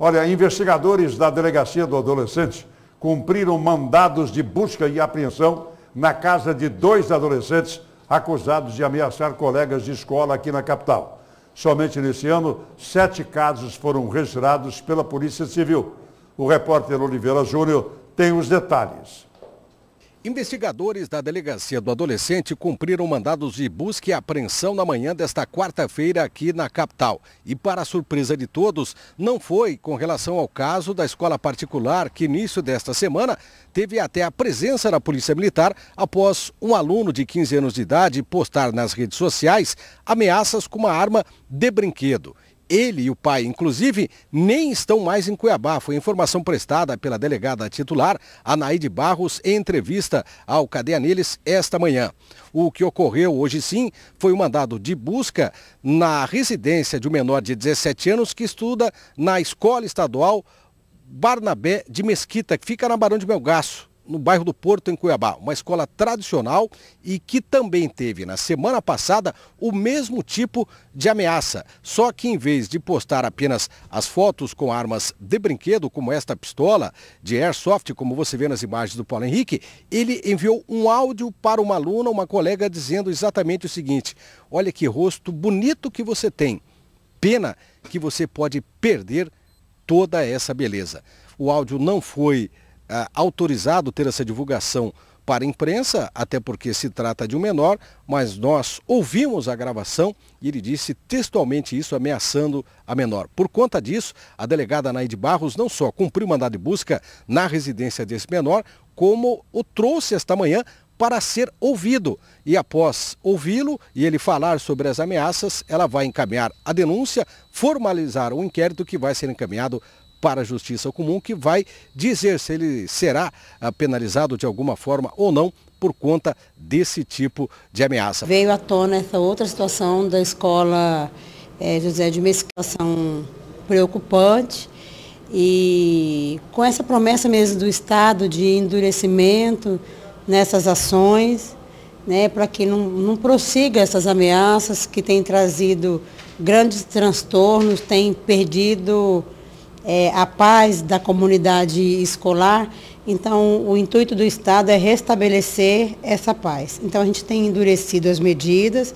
Olha, investigadores da Delegacia do Adolescente cumpriram mandados de busca e apreensão na casa de dois adolescentes acusados de ameaçar colegas de escola aqui na capital. Somente nesse ano, sete casos foram registrados pela Polícia Civil. O repórter Oliveira Júnior tem os detalhes. Investigadores da Delegacia do Adolescente cumpriram mandados de busca e apreensão na manhã desta quarta-feira aqui na capital. E para surpresa de todos, não foi com relação ao caso da escola particular que início desta semana teve até a presença da Polícia Militar após um aluno de 15 anos de idade postar nas redes sociais ameaças com uma arma de brinquedo. Ele e o pai, inclusive, nem estão mais em Cuiabá. Foi informação prestada pela delegada titular, Anaide Barros, em entrevista ao Cadeia Neles esta manhã. O que ocorreu hoje sim foi um mandado de busca na residência de um menor de 17 anos que estuda na Escola Estadual Barnabé de Mesquita, que fica na Barão de Melgaço no bairro do Porto, em Cuiabá, uma escola tradicional e que também teve na semana passada o mesmo tipo de ameaça. Só que em vez de postar apenas as fotos com armas de brinquedo, como esta pistola de airsoft, como você vê nas imagens do Paulo Henrique, ele enviou um áudio para uma aluna, uma colega, dizendo exatamente o seguinte: Olha que rosto bonito que você tem. Pena que você pode perder toda essa beleza. O áudio não foi ah, autorizado ter essa divulgação para a imprensa, até porque se trata de um menor, mas nós ouvimos a gravação e ele disse textualmente isso, ameaçando a menor. Por conta disso, a delegada Naide Barros não só cumpriu o mandado de busca na residência desse menor, como o trouxe esta manhã para ser ouvido. E após ouvi-lo e ele falar sobre as ameaças, ela vai encaminhar a denúncia, formalizar o um inquérito que vai ser encaminhado para a Justiça Comum, que vai dizer se ele será ah, penalizado de alguma forma ou não por conta desse tipo de ameaça. Veio à tona essa outra situação da escola é, José de Mesquita, situação preocupante, e com essa promessa mesmo do Estado de endurecimento nessas ações, né, para que não, não prossiga essas ameaças que têm trazido grandes transtornos, têm perdido é, a paz da comunidade escolar. Então, o intuito do Estado é restabelecer essa paz. Então, a gente tem endurecido as medidas,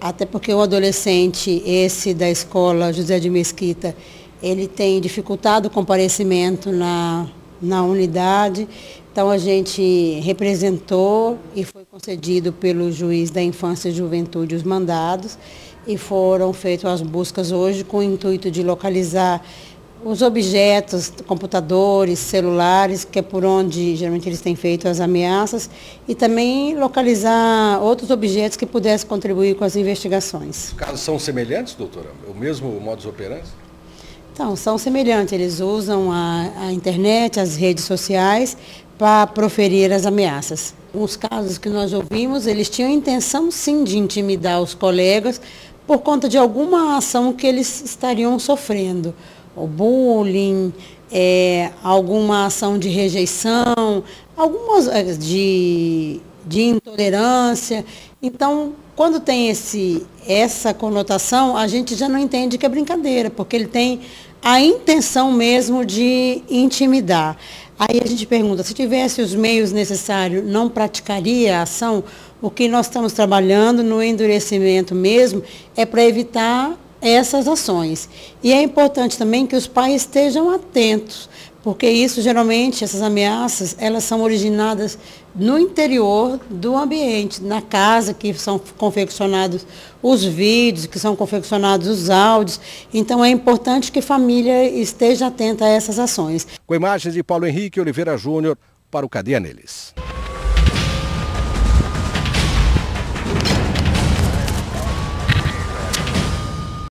até porque o adolescente, esse da escola José de Mesquita, ele tem dificultado o comparecimento na, na unidade. Então, a gente representou e foi concedido pelo juiz da infância e juventude os mandados e foram feitas as buscas hoje com o intuito de localizar os objetos, computadores, celulares, que é por onde geralmente eles têm feito as ameaças, e também localizar outros objetos que pudessem contribuir com as investigações. Os casos são semelhantes, doutora? O mesmo modus operandi? Então, são semelhantes. Eles usam a, a internet, as redes sociais, para proferir as ameaças. Os casos que nós ouvimos, eles tinham intenção sim de intimidar os colegas por conta de alguma ação que eles estariam sofrendo o bullying, é, alguma ação de rejeição, algumas é, de, de intolerância. Então, quando tem esse, essa conotação, a gente já não entende que é brincadeira, porque ele tem a intenção mesmo de intimidar. Aí a gente pergunta, se tivesse os meios necessários, não praticaria a ação? O que nós estamos trabalhando no endurecimento mesmo é para evitar essas ações. E é importante também que os pais estejam atentos, porque isso geralmente, essas ameaças, elas são originadas no interior do ambiente, na casa que são confeccionados os vídeos, que são confeccionados os áudios. Então é importante que a família esteja atenta a essas ações. Com imagens de Paulo Henrique Oliveira Júnior para o Cadeia Neles.